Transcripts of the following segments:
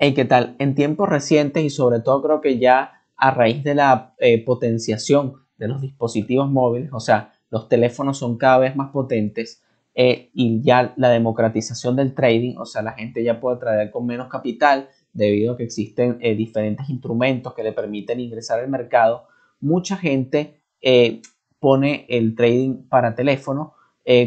¿qué tal? En tiempos recientes y sobre todo creo que ya a raíz de la eh, potenciación de los dispositivos móviles, o sea, los teléfonos son cada vez más potentes eh, y ya la democratización del trading, o sea, la gente ya puede traer con menos capital debido a que existen eh, diferentes instrumentos que le permiten ingresar al mercado, mucha gente pone el trading para teléfono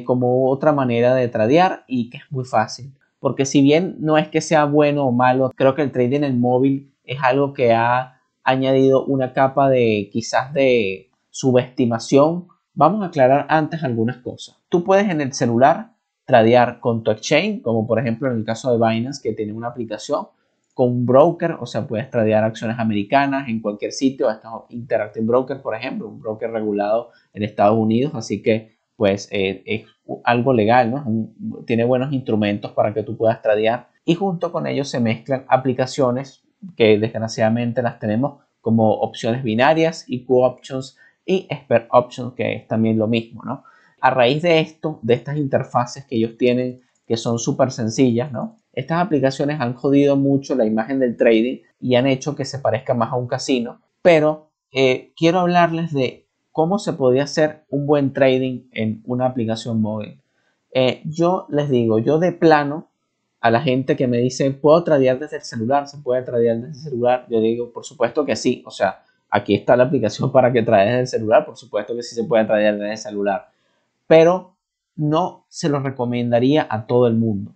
como otra manera de tradear y que es muy fácil porque si bien no es que sea bueno o malo, creo que el trading en el móvil es algo que ha añadido una capa de quizás de subestimación. Vamos a aclarar antes algunas cosas. Tú puedes en el celular tradear con tu exchange, como por ejemplo en el caso de Binance que tiene una aplicación, con un broker, o sea, puedes tradear acciones americanas en cualquier sitio, hasta Interactive Broker, por ejemplo, un broker regulado en Estados Unidos, así que pues eh, es algo legal, ¿no? tiene buenos instrumentos para que tú puedas tradear y junto con ellos se mezclan aplicaciones que desgraciadamente las tenemos como opciones binarias, y options y expert options que es también lo mismo, ¿no? A raíz de esto, de estas interfaces que ellos tienen que son súper sencillas, ¿no? Estas aplicaciones han jodido mucho la imagen del trading y han hecho que se parezca más a un casino, pero eh, quiero hablarles de cómo se podía hacer un buen trading en una aplicación móvil. Eh, yo les digo, yo de plano a la gente que me dice, ¿puedo tradear desde el celular? ¿Se puede tradear desde el celular? Yo digo, por supuesto que sí. O sea, aquí está la aplicación para que trades desde el celular. Por supuesto que sí se puede tradear desde el celular. Pero no se lo recomendaría a todo el mundo.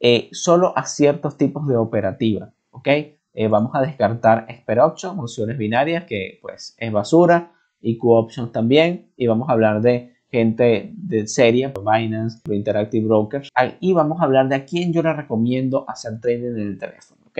Eh, solo a ciertos tipos de operativa. ¿Ok? Eh, vamos a descartar espero Options, opciones binarias, que pues es basura y options también. Y vamos a hablar de gente de serie, Binance, Interactive Brokers. Y vamos a hablar de a quién yo le recomiendo hacer trading en el teléfono. ¿ok?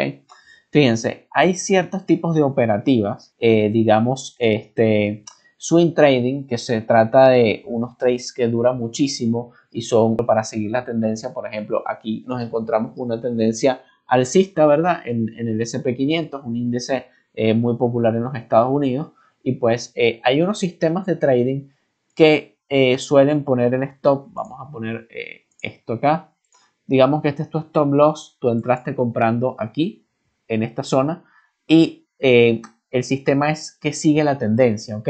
Fíjense, hay ciertos tipos de operativas, eh, digamos, este, swing trading, que se trata de unos trades que duran muchísimo y son para seguir la tendencia. Por ejemplo, aquí nos encontramos una tendencia alcista, ¿verdad? En, el SP500, un índice eh, muy popular en los Estados Unidos y pues eh, hay unos sistemas de trading que eh, suelen poner el stop, vamos a poner eh, esto acá, digamos que este es tu stop loss, tú entraste comprando aquí, en esta zona, y el sistema es que sigue la tendencia, ¿ok?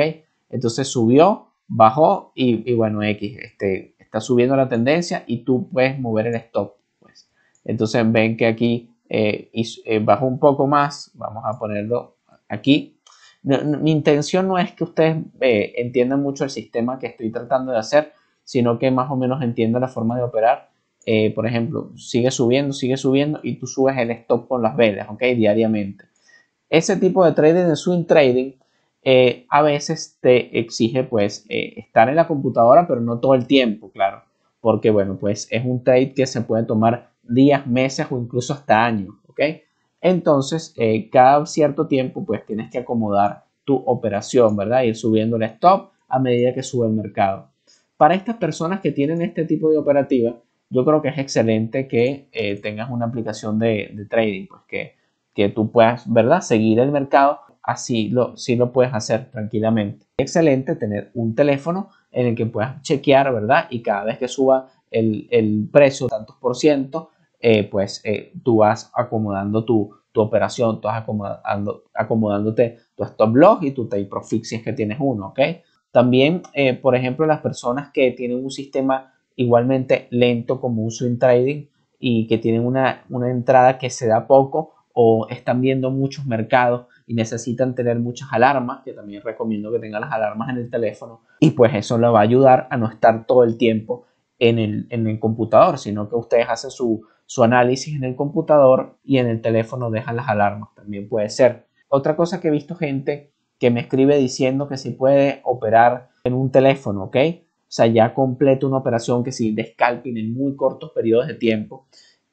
Entonces subió, bajó y, y bueno, X, este, está subiendo la tendencia y tú puedes mover el stop. Pues. Entonces ven que aquí bajó un poco más, vamos a ponerlo aquí, mi intención no es que ustedes eh, entiendan mucho el sistema que estoy tratando de hacer, sino que más o menos entiendan la forma de operar. Eh, por ejemplo, sigue subiendo, sigue subiendo y tú subes el stop con las velas, ¿ok? Diariamente. Ese tipo de trading, de swing trading, eh, a veces te exige pues estar en la computadora, pero no todo el tiempo, claro, porque bueno, pues es un trade que se puede tomar días, meses o incluso hasta años, ¿ok? entonces eh, cada cierto tiempo pues tienes que acomodar tu operación, ¿verdad? Ir subiendo el stop a medida que sube el mercado. Para estas personas que tienen este tipo de operativa, yo creo que es excelente que eh, tengas una aplicación de, trading, pues que, tú puedas, ¿verdad? Seguir el mercado, así lo, lo puedes hacer tranquilamente. Es Excelente tener un teléfono en el que puedas chequear, ¿verdad? Y cada vez que suba el, el precio, tantos por ciento, eh, pues eh, tú vas acomodando tu, tu operación, tú vas acomodando, acomodándote tu stop loss y tu take profit si que tienes uno, ¿ok? También, eh, por ejemplo, las personas que tienen un sistema igualmente lento como un swing trading y que tienen una, entrada que se da poco o están viendo muchos mercados y necesitan tener muchas alarmas, que también recomiendo que tengan las alarmas en el teléfono, y pues eso le va a ayudar a no estar todo el tiempo en el, en el computador, sino que ustedes hacen su, su análisis en el computador y en el teléfono dejan las alarmas, también puede ser. Otra cosa que he visto gente que me escribe diciendo que si puede operar en un teléfono, ¿ok? O sea, ya completa una operación que si de scalping en muy cortos periodos de tiempo.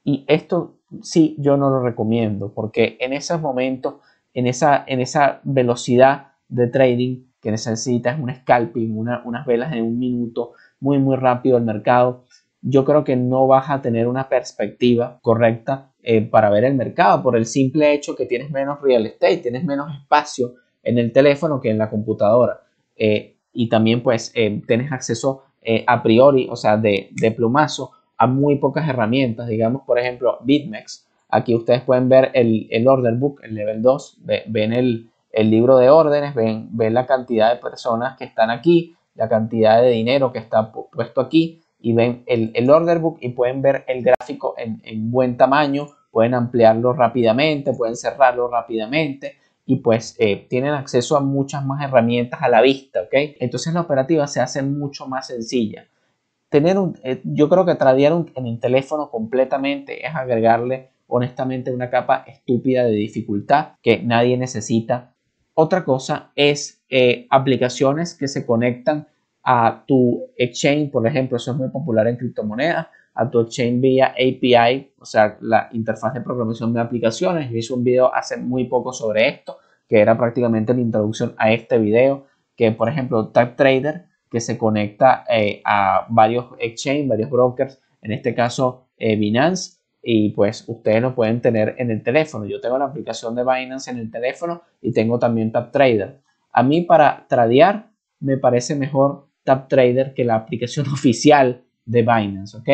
Y esto sí, yo no lo recomiendo, porque en esos momentos, en esa, en esa velocidad de trading que necesitas, un scalping, unas velas en un minuto, muy, muy rápido el mercado, yo creo que no vas a tener una perspectiva correcta eh, para ver el mercado por el simple hecho que tienes menos real estate, tienes menos espacio en el teléfono que en la computadora. Eh, y también pues eh, tienes acceso a priori, o sea, de, de, plumazo a muy pocas herramientas. Digamos, por ejemplo, BitMEX. Aquí ustedes pueden ver el, el order book, el level 2, ven el, el, libro de órdenes, ven, ven la cantidad de personas que están aquí, la cantidad de dinero que está puesto aquí y ven el, el order book y pueden ver el gráfico en, en, buen tamaño, pueden ampliarlo rápidamente, pueden cerrarlo rápidamente y pues eh, tienen acceso a muchas más herramientas a la vista, ¿ok? Entonces la operativa se hace mucho más sencilla. Tener un, eh, yo creo que tradear en el teléfono completamente es agregarle honestamente una capa estúpida de dificultad que nadie necesita. Otra cosa es eh, aplicaciones que se conectan a tu exchange, por ejemplo, eso es muy popular en criptomonedas, a tu exchange vía API, o sea, la interfaz de programación de aplicaciones. hice un video hace muy poco sobre esto, que era prácticamente la introducción a este video, que por ejemplo, Trader que se conecta eh, a varios exchange, varios brokers, en este caso eh, Binance, y pues ustedes lo pueden tener en el teléfono. Yo tengo la aplicación de Binance en el teléfono y tengo también TapTrader. A mí para tradear me parece mejor Trader que la aplicación oficial de Binance, ¿ok?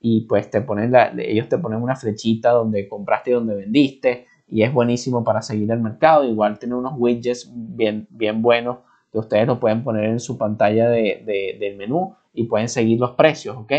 Y pues te ponen la, ellos te ponen una flechita donde compraste y donde vendiste y es buenísimo para seguir el mercado. Igual tiene unos widgets bien, bien buenos que ustedes lo pueden poner en su pantalla del menú y pueden seguir los precios, ¿ok?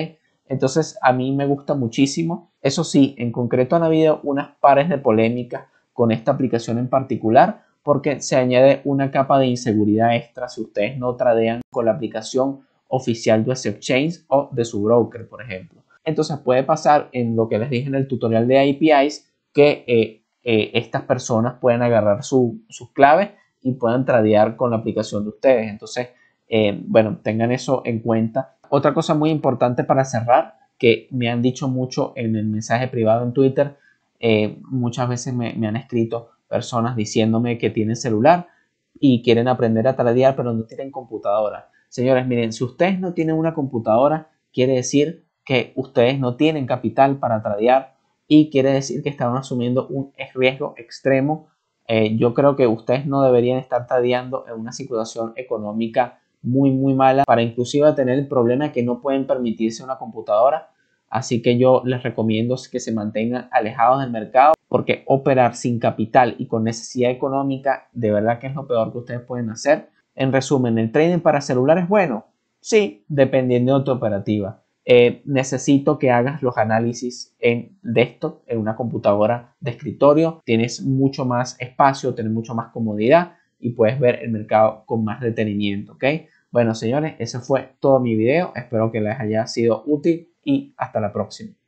Entonces a mí me gusta muchísimo. Eso sí, en concreto han habido unas pares de polémicas con esta aplicación en particular porque se añade una capa de inseguridad extra si ustedes no tradean con la aplicación oficial de ese exchange o de su broker, por ejemplo. Entonces puede pasar en lo que les dije en el tutorial de APIs que eh, eh, estas personas pueden agarrar sus claves y puedan tradear con la aplicación de ustedes. Entonces, eh, bueno, tengan eso en cuenta. Otra cosa muy importante para cerrar, que me han dicho mucho en el mensaje privado en Twitter, muchas veces me, me han escrito, personas diciéndome que tienen celular y quieren aprender a tradear, pero no tienen computadora. Señores, miren, si ustedes no tienen una computadora, quiere decir que ustedes no tienen capital para tradear y quiere decir que están asumiendo un riesgo extremo. Eh, yo creo que ustedes no deberían estar tradeando en una situación económica muy, muy mala para inclusive tener el problema de que no pueden permitirse una computadora Así que yo les recomiendo que se mantengan alejados del mercado porque operar sin capital y con necesidad económica de verdad que es lo peor que ustedes pueden hacer. En resumen, ¿el trading para celulares bueno? Sí, dependiendo de tu operativa. Eh, necesito que hagas los análisis en desktop, en una computadora de escritorio. Tienes mucho más espacio, tienes mucho más comodidad y puedes ver el mercado con más detenimiento, ¿ok? Bueno, señores, ese fue todo mi video. Espero que les haya sido útil y hasta la próxima.